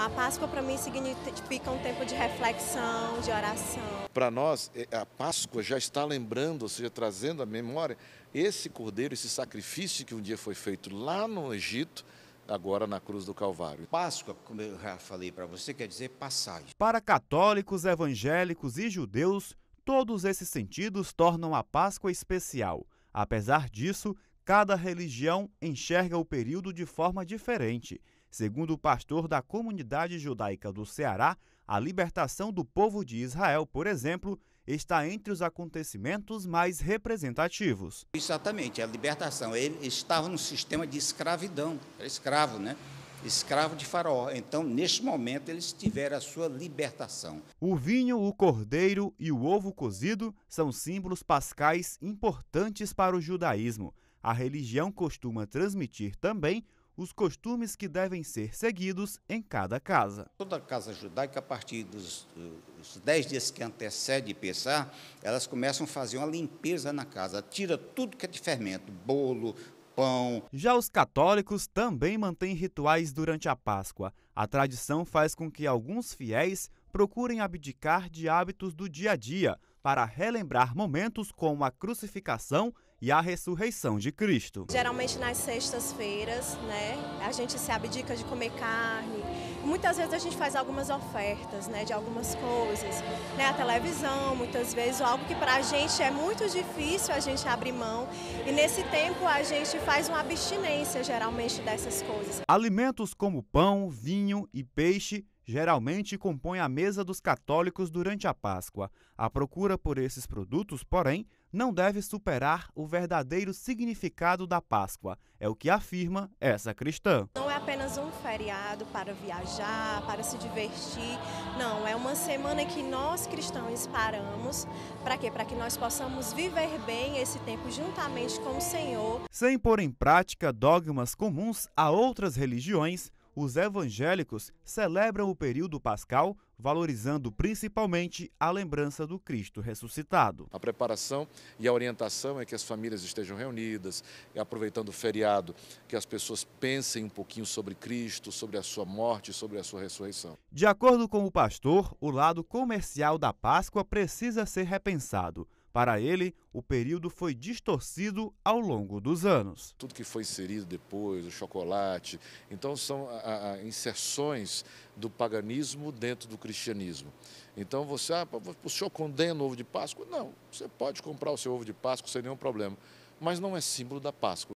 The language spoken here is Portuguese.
A Páscoa para mim significa um tempo de reflexão, de oração. Para nós, é, a Páscoa já está lembrando, ou seja, trazendo à memória esse cordeiro, esse sacrifício que um dia foi feito lá no Egito, agora na cruz do Calvário. Páscoa, como eu já falei para você, quer dizer passagem. Para católicos, evangélicos e judeus, todos esses sentidos tornam a Páscoa especial. Apesar disso, Cada religião enxerga o período de forma diferente. Segundo o pastor da comunidade judaica do Ceará, a libertação do povo de Israel, por exemplo, está entre os acontecimentos mais representativos. Exatamente, a libertação. Ele estava num sistema de escravidão, era escravo, né? escravo de Faraó. Então, neste momento, eles tiveram a sua libertação. O vinho, o cordeiro e o ovo cozido são símbolos pascais importantes para o judaísmo. A religião costuma transmitir também os costumes que devem ser seguidos em cada casa. Toda casa judaica, a partir dos, dos dez dias que antecede pensar, elas começam a fazer uma limpeza na casa, tira tudo que é de fermento, bolo, pão. Já os católicos também mantêm rituais durante a Páscoa. A tradição faz com que alguns fiéis procurem abdicar de hábitos do dia a dia para relembrar momentos como a crucificação e a ressurreição de Cristo. Geralmente nas sextas-feiras, né, a gente se abdica de comer carne. Muitas vezes a gente faz algumas ofertas, né, de algumas coisas, né, a televisão, muitas vezes algo que para a gente é muito difícil a gente abrir mão. E nesse tempo a gente faz uma abstinência geralmente dessas coisas. Alimentos como pão, vinho e peixe geralmente compõe a mesa dos católicos durante a Páscoa. A procura por esses produtos, porém, não deve superar o verdadeiro significado da Páscoa. É o que afirma essa cristã. Não é apenas um feriado para viajar, para se divertir. Não, é uma semana que nós cristãos paramos. Para quê? Para que nós possamos viver bem esse tempo juntamente com o Senhor. Sem pôr em prática dogmas comuns a outras religiões, os evangélicos celebram o período pascal, valorizando principalmente a lembrança do Cristo ressuscitado. A preparação e a orientação é que as famílias estejam reunidas, aproveitando o feriado, que as pessoas pensem um pouquinho sobre Cristo, sobre a sua morte, sobre a sua ressurreição. De acordo com o pastor, o lado comercial da Páscoa precisa ser repensado. Para ele, o período foi distorcido ao longo dos anos. Tudo que foi inserido depois, o chocolate, então são a, a inserções do paganismo dentro do cristianismo. Então você, ah, o senhor condena o ovo de Páscoa? Não, você pode comprar o seu ovo de Páscoa sem nenhum problema, mas não é símbolo da Páscoa.